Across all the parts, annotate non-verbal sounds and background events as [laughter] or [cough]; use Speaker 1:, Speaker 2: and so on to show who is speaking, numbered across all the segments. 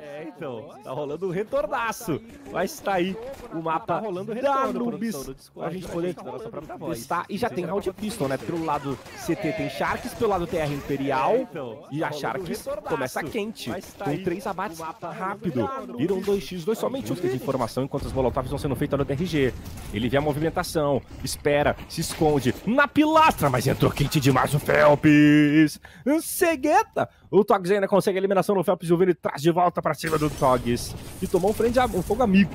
Speaker 1: é, é, então, tá rolando um retornaço. Mas tá aí o mapa tá rolando da Anubis pra gente tá
Speaker 2: poder tá testar. E já tem round pistol, né? Pelo lado CT tem Sharks, pelo lado TR Imperial. É, então. E a tá Sharks começa quente. Com três abates rápido. Viram 2x2 somente que de informação enquanto as molotovs vão sendo feitas no TRG. Ele vê a movimentação, espera, se esconde na pilastra, mas entrou quente demais o Felps. Cegueta o Togs ainda consegue a eliminação no Phelps Juvini, traz de volta para cima do Togs. E tomou um, frente a, um fogo amigo.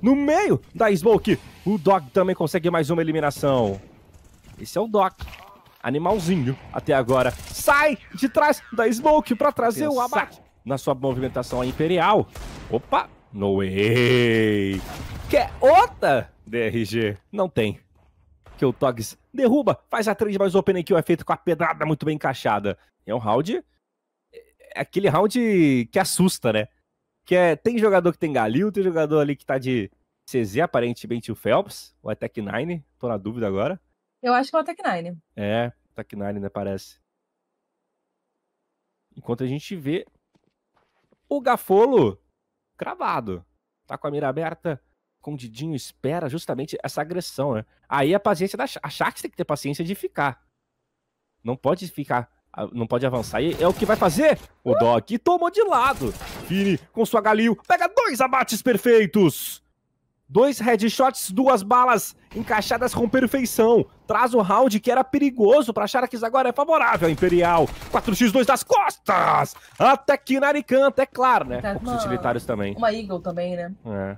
Speaker 2: No meio da Smoke, o Dog também consegue mais uma eliminação. Esse é o Dog. Animalzinho até agora. Sai de trás da Smoke para trazer o abate. Na sua movimentação Imperial. Opa! No way! Quer é outra? DRG. Não tem que o Togs derruba, faz a trade, mas o Open Kill é feito com a pedrada muito bem encaixada. É um round aquele round que assusta, né? Que é, tem jogador que tem Galil, tem jogador ali que tá de CZ, aparentemente o Phelps, o Attack Nine, tô na dúvida agora.
Speaker 3: Eu acho que é o Attack Nine.
Speaker 2: É, Attack Nine, né, parece. Enquanto a gente vê o Gafolo cravado. Tá com a mira aberta, com o didinho espera justamente essa agressão, né? Aí a paciência da a tem que ter paciência de ficar. Não pode ficar ah, não pode avançar. E é o que vai fazer o Doc. tomou de lado. Fini com sua Galil. Pega dois abates perfeitos. Dois headshots, duas balas encaixadas com perfeição. Traz o round que era perigoso para Sharks, agora é favorável Imperial. 4x2 das costas! Até que Naricanta, é claro, né? Tá Poucos uma... utilitários também.
Speaker 3: Uma Eagle também, né?
Speaker 2: É.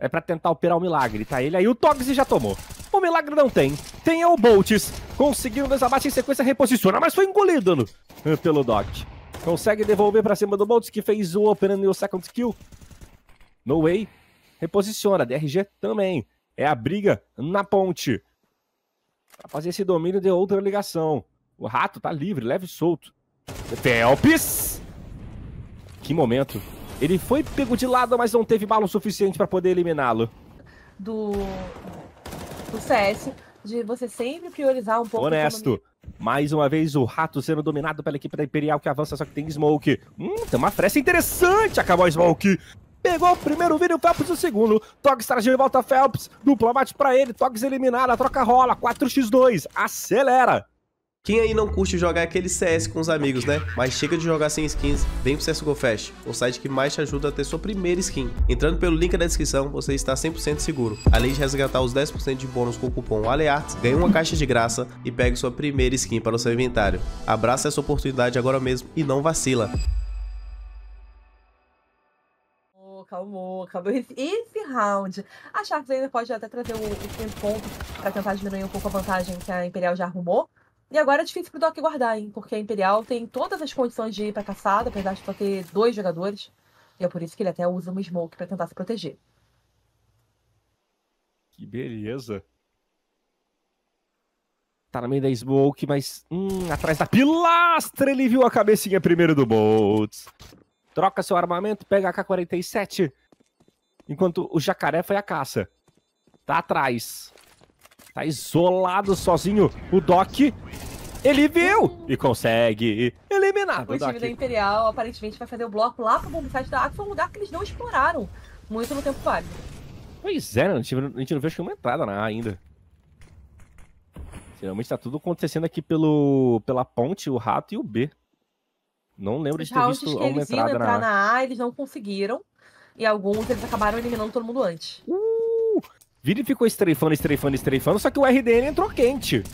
Speaker 2: É pra tentar operar o um milagre, tá ele aí. O Togs já tomou. O milagre não tem. Tem é o Boltz. Conseguiu desabate em sequência, reposiciona, mas foi engolido no... Eh, pelo Doc. Consegue devolver pra cima do Boltz, que fez o open e o second kill. No way. Reposiciona. DRG também. É a briga na ponte. Pra fazer esse domínio de outra ligação. O rato tá livre, leve e solto. Felps! Que momento. Ele foi pego de lado, mas não teve bala o suficiente para poder eliminá-lo.
Speaker 3: Do o CS, de você sempre priorizar um pouco Honesto.
Speaker 2: Mais uma vez o rato sendo dominado pela equipe da Imperial que avança, só que tem Smoke. Hum, tem uma fresta interessante, acabou a Smoke. Pegou o primeiro o Phelps o segundo. Togs traz de volta Phelps. Dupla mate pra ele. Togs
Speaker 1: A troca rola. 4x2. Acelera. Quem aí não curte jogar aquele CS com os amigos, né? Mas chega de jogar sem skins, vem pro CSGO Fest, o site que mais te ajuda a ter sua primeira skin. Entrando pelo link na descrição, você está 100% seguro. Além de resgatar os 10% de bônus com o cupom ALEARTS, ganhe uma caixa de graça e pegue sua primeira skin para o seu inventário. Abraça essa oportunidade agora mesmo e não vacila!
Speaker 3: calmou, acabou Esse round, a Sharks ainda pode até trazer o, o ponto para tentar diminuir um pouco a vantagem que a Imperial já arrumou. E agora é difícil pro Doc guardar, hein? Porque a Imperial tem todas as condições de ir pra caçada, apesar de só ter dois jogadores. E é por isso que ele até usa um smoke para tentar se proteger.
Speaker 2: Que beleza. Tá no meio da smoke, mas hum, atrás da pilastra ele viu a cabecinha primeiro do Boltz. Troca seu armamento, pega a K-47. Enquanto o jacaré foi a caça. Tá atrás. Tá isolado sozinho o Doc. Ele viu e consegue eliminar. O, o time da
Speaker 3: Imperial aparentemente vai fazer o bloco lá pro site da foi um lugar que eles não exploraram muito no tempo válido.
Speaker 2: Pois é, né? a gente não fez nenhuma entrada na A ainda. Geralmente tá tudo acontecendo aqui pelo, pela ponte, o rato e o B. Não lembro Os de ter visto alguma entrada na A. Eles iam entrar na
Speaker 3: A, eles não conseguiram. E alguns eles acabaram eliminando todo mundo antes. Uh!
Speaker 2: Vini ficou estreifando, estreifando, estreifando, só que o RDN entrou quente.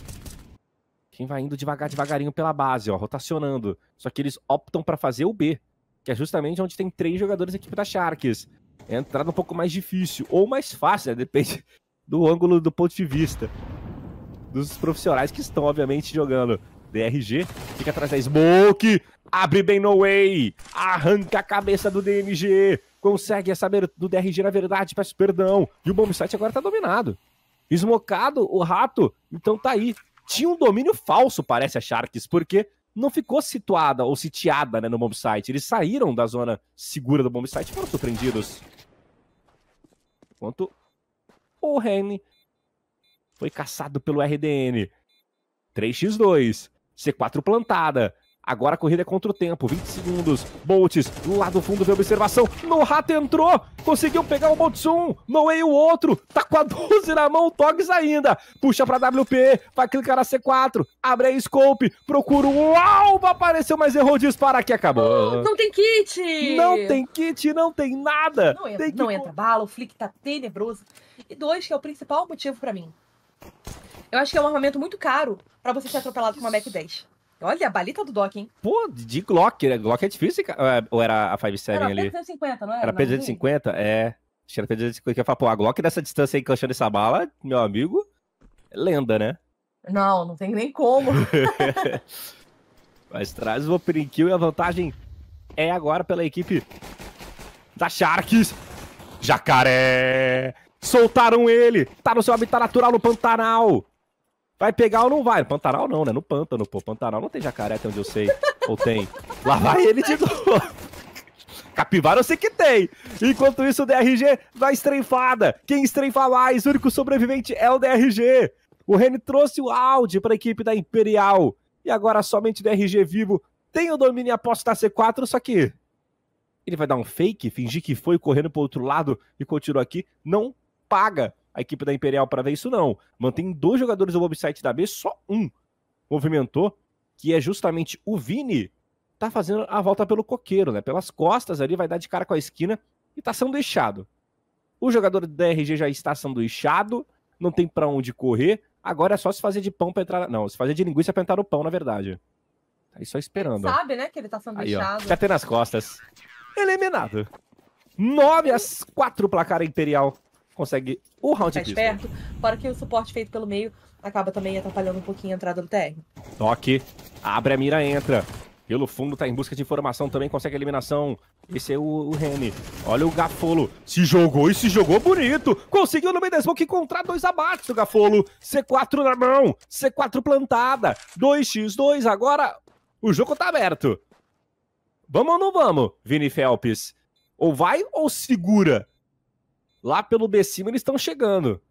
Speaker 2: Quem vai indo devagar, devagarinho pela base, ó, rotacionando. Só que eles optam para fazer o B, que é justamente onde tem três jogadores da equipe da Sharks. É entrada um pouco mais difícil, ou mais fácil, né? depende do ângulo, do ponto de vista. Dos profissionais que estão, obviamente, jogando. DRG fica atrás da Smoke, abre bem no way, arranca a cabeça do DMG consegue essa do DRG na verdade, peço perdão. E o Bombsite agora tá dominado. Esmocado o rato, então tá aí. Tinha um domínio falso, parece a Sharks, porque não ficou situada ou sitiada né, no bombsite. Eles saíram da zona segura do bombsite e foram surpreendidos. Enquanto o Rene foi caçado pelo RDN. 3x2, C4 plantada, Agora a corrida é contra o tempo, 20 segundos. Boltz, lá do fundo vem observação. No rato entrou, conseguiu pegar o Boltz 1, no way o outro. Tá com a 12 na mão, Togs ainda. Puxa pra WP, vai clicar na C4, abre a scope, procura o alvo, apareceu, mas errou, dispara aqui, acabou. Não tem kit! Não tem kit, não tem nada. Não entra, tem não
Speaker 3: entra bala, o flick tá tenebroso. E dois, que é o principal motivo para mim. Eu acho que é um armamento muito caro para você ser atropelado com uma Mac 10. Olha, a balita do Doc, hein?
Speaker 2: Pô, de Glock. Né? Glock é difícil, é, ou era a 5.7 ali? Era
Speaker 3: P250, não era? Era P250,
Speaker 2: é. Acho que era P250. Eu falo, pô, a Glock dessa distância aí, encaixando essa bala, meu amigo, é lenda, né?
Speaker 3: Não, não tem nem como. [laughs]
Speaker 2: [laughs] Mas traz o open kill e a vantagem é agora pela equipe da Sharks. Jacaré! Soltaram ele! Tá no seu habitat natural no Pantanal! Vai pegar ou não vai? Pantanal não, né? No Pântano, pô. Pantanal não tem jacaré, até onde eu sei. ou tem. Lá vai ele de novo. Capivara eu sei que tem. Enquanto isso, o DRG vai estreifada. Quem estreifa mais, o único sobrevivente é o DRG. O Reni trouxe o Audi para a equipe da Imperial. E agora somente o DRG vivo tem o domínio e aposta C4, só que ele vai dar um fake, fingir que foi correndo para outro lado e continua aqui. Não paga a equipe da Imperial para ver isso, não. Mantém dois jogadores do website da B, só um movimentou, que é justamente o Vini, tá fazendo a volta pelo coqueiro, né? Pelas costas ali, vai dar de cara com a esquina e tá deixado. O jogador da Rg já está sendo deixado, não tem para onde correr. Agora é só se fazer de pão para entrar. Não, se fazer de linguiça para entrar no pão, na verdade. Tá aí só esperando. Ele
Speaker 3: sabe, né, que ele tá sendo deixado? ó, fica até
Speaker 2: nas costas. Eliminado. 9 a 4 placar Imperial consegue o round tá de esperto,
Speaker 3: para que o suporte feito pelo meio acaba também atrapalhando um pouquinho a entrada do TR.
Speaker 2: Toque, abre a mira, entra. Pelo fundo, tá em busca de informação também, consegue a eliminação. Esse é o, o Remy. Olha o Gafolo. Se jogou e se jogou bonito. Conseguiu no meio da smoke encontrar dois abates do Gafolo. C4 na mão, C4 plantada. 2x2 agora. O jogo tá aberto. Vamos ou não vamos, Vini Felps? Ou vai ou segura Lá pelo B cima eles estão chegando.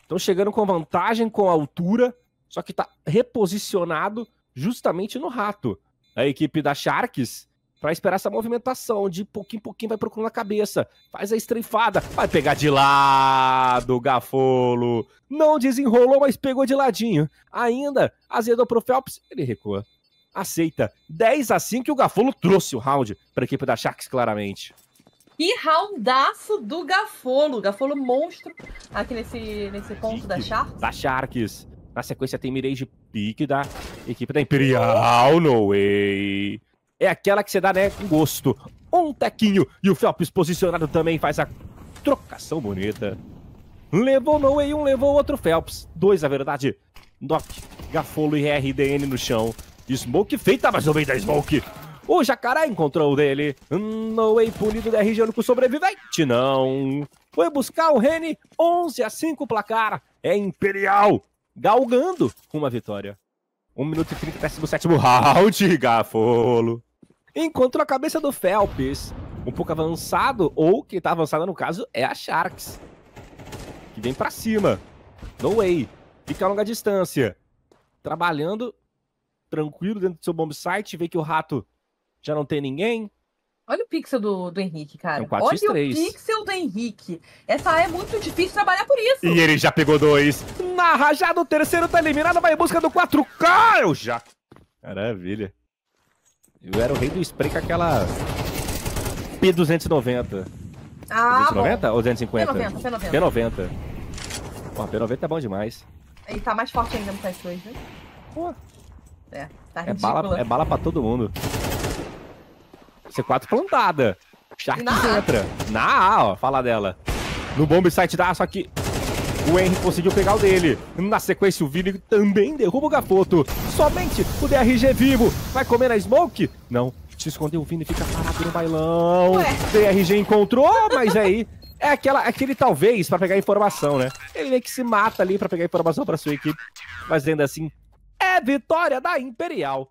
Speaker 2: Estão chegando com vantagem, com altura, só que está reposicionado justamente no rato. A equipe da Sharks para esperar essa movimentação de pouquinho em pouquinho vai procurando a cabeça, faz a estreifada, vai pegar de lado, Gafolo. Não desenrolou, mas pegou de ladinho. Ainda azedou pro Phelps, ele recua. Aceita. 10 a 5 e o Gafolo trouxe o round para a equipe da Sharks claramente.
Speaker 3: Que roundaço do Gafolo. Gafolo monstro aqui nesse, nesse ponto da Sharks.
Speaker 2: Da Sharks. Na sequência tem Mirage Pique da equipe da Imperial. No way. É aquela que você dá, né, com gosto. Um tequinho. E o Phelps posicionado também faz a trocação bonita. Levou no way, um levou o outro Phelps. Dois, na verdade. Doc, Gafolo e RDN no chão. Smoke feita, mas não meio da Smoke. O jacaré encontrou o dele. No hum, way punido da região é com sobrevivente, não. Foi buscar o Rene, 11 a 5 placar. É Imperial galgando uma vitória. 1 minuto e 30, 17 round, [laughs] Gafolo. Encontrou a cabeça do Phelps. Um pouco avançado, ou que tá avançada no caso, é a Sharks. Que vem para cima. No way. Fica a longa distância. Trabalhando tranquilo dentro do seu bomb Vê que o rato já não tem ninguém?
Speaker 3: Olha o pixel do, do Henrique, cara. É um Olha o pixel do Henrique. Essa é muito difícil trabalhar por isso. E ele
Speaker 2: já pegou dois. Na rajada, o terceiro tá eliminado, vai em busca do 4K. Eu já... Maravilha. Eu era o rei do spray com aquela... P290. Ah, 290 bom. ou 250? P90, P90. P90. Porra, P90 é bom demais.
Speaker 3: E tá mais forte ainda no PS2, né? Pô. É, tá é bala, é
Speaker 2: bala pra todo mundo. C4 plantada. Shark na entra. Na A, ó. Fala dela. No bomb site da A, só que o Henry conseguiu pegar o dele. Na sequência, o Vini também derruba o Gafoto. Somente o DRG vivo. Vai comer a Smoke? Não. Se escondeu, o Vini fica parado no bailão. Ué. DRG encontrou, mas aí... É aquela, é aquele talvez para pegar informação, né? Ele meio que se mata ali para pegar informação para sua equipe. Mas ainda assim, é vitória da Imperial.